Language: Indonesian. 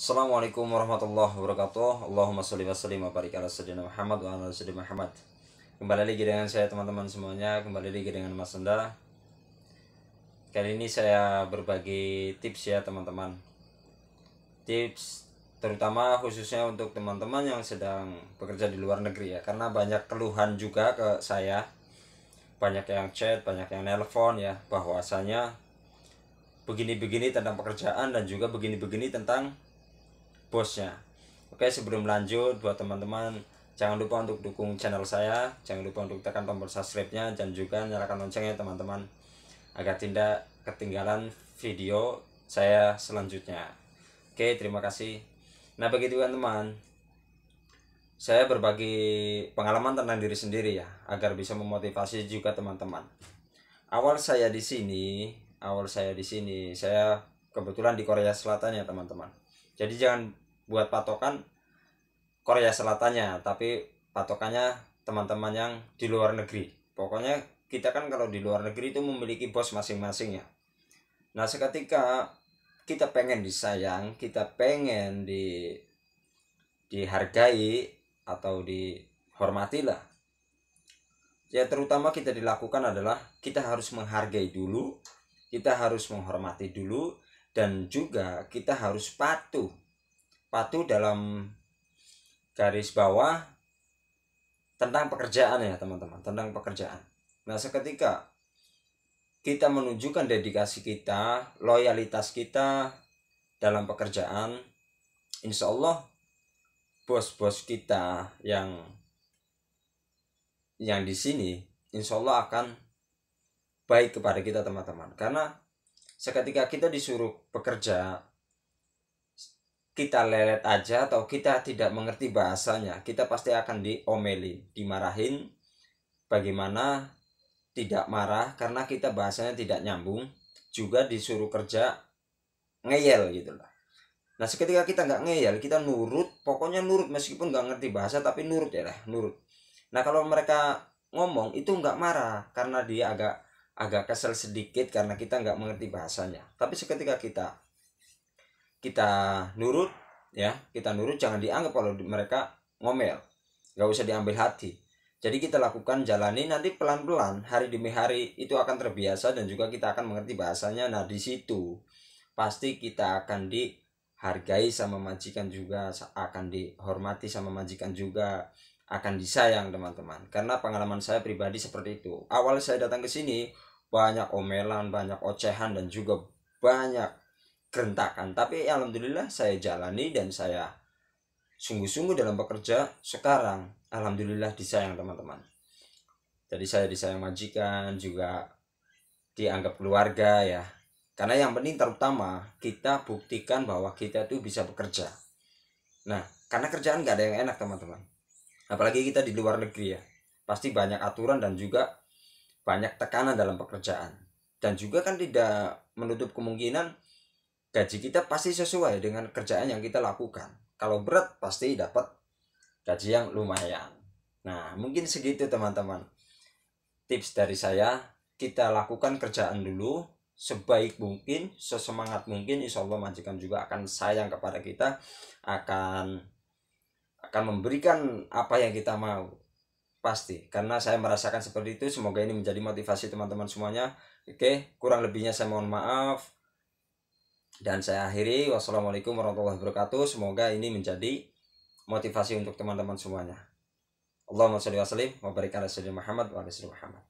Assalamualaikum warahmatullahi wabarakatuh. Allahumma salli wa sallim wa barik ala sayyidina Muhammad wa ala sayyidina Muhammad. Kembali lagi dengan saya teman-teman semuanya, kembali lagi dengan Mas Senda. Kali ini saya berbagi tips ya teman-teman. Tips terutama khususnya untuk teman-teman yang sedang bekerja di luar negeri ya, karena banyak keluhan juga ke saya. Banyak yang chat, banyak yang nelpon ya, bahwasanya begini-begini tentang pekerjaan dan juga begini-begini tentang bosnya oke sebelum lanjut buat teman-teman jangan lupa untuk dukung channel saya jangan lupa untuk tekan tombol subscribe nya dan juga nyalakan loncengnya teman-teman agar tidak ketinggalan video saya selanjutnya oke terima kasih nah begitu kan teman saya berbagi pengalaman tentang diri sendiri ya agar bisa memotivasi juga teman-teman awal saya di sini awal saya di sini saya kebetulan di Korea Selatan ya teman-teman jadi jangan buat patokan Korea Selatannya tapi patokannya teman-teman yang di luar negeri pokoknya kita kan kalau di luar negeri itu memiliki bos masing-masing ya nah seketika kita pengen disayang kita pengen di dihargai atau dihormati lah ya terutama kita dilakukan adalah kita harus menghargai dulu kita harus menghormati dulu dan juga kita harus patuh patuh dalam garis bawah tentang pekerjaan ya teman-teman tentang pekerjaan nah seketika kita menunjukkan dedikasi kita loyalitas kita dalam pekerjaan insya Allah bos-bos kita yang yang di sini insya Allah akan baik kepada kita teman-teman karena seketika kita disuruh bekerja kita lelet aja atau kita tidak mengerti bahasanya, kita pasti akan diomelin, dimarahin. Bagaimana tidak marah karena kita bahasanya tidak nyambung, juga disuruh kerja ngeyel gitu lah. Nah seketika kita nggak ngeyel, kita nurut, pokoknya nurut meskipun nggak ngerti bahasa tapi nurut ya lah, nurut. Nah kalau mereka ngomong itu nggak marah karena dia agak agak kesel sedikit karena kita nggak mengerti bahasanya. Tapi seketika kita kita nurut ya kita nurut jangan dianggap kalau mereka ngomel nggak usah diambil hati jadi kita lakukan jalani nanti pelan-pelan hari demi hari itu akan terbiasa dan juga kita akan mengerti bahasanya nah di situ pasti kita akan dihargai sama majikan juga akan dihormati sama majikan juga akan disayang teman-teman karena pengalaman saya pribadi seperti itu awal saya datang ke sini banyak omelan banyak ocehan dan juga banyak kerentakan tapi alhamdulillah saya jalani dan saya sungguh-sungguh dalam bekerja sekarang alhamdulillah disayang teman-teman jadi saya disayang majikan juga dianggap keluarga ya karena yang penting terutama kita buktikan bahwa kita itu bisa bekerja nah karena kerjaan gak ada yang enak teman-teman apalagi kita di luar negeri ya pasti banyak aturan dan juga banyak tekanan dalam pekerjaan dan juga kan tidak menutup kemungkinan gaji kita pasti sesuai dengan kerjaan yang kita lakukan. Kalau berat pasti dapat gaji yang lumayan. Nah, mungkin segitu teman-teman. Tips dari saya, kita lakukan kerjaan dulu sebaik mungkin, sesemangat mungkin, insya Allah majikan juga akan sayang kepada kita, akan akan memberikan apa yang kita mau pasti karena saya merasakan seperti itu semoga ini menjadi motivasi teman-teman semuanya oke kurang lebihnya saya mohon maaf dan saya akhiri, wassalamualaikum warahmatullahi wabarakatuh. Semoga ini menjadi motivasi untuk teman-teman semuanya. Allahumma sholli wa sallim wa barik Muhammad wa alaihi Muhammad.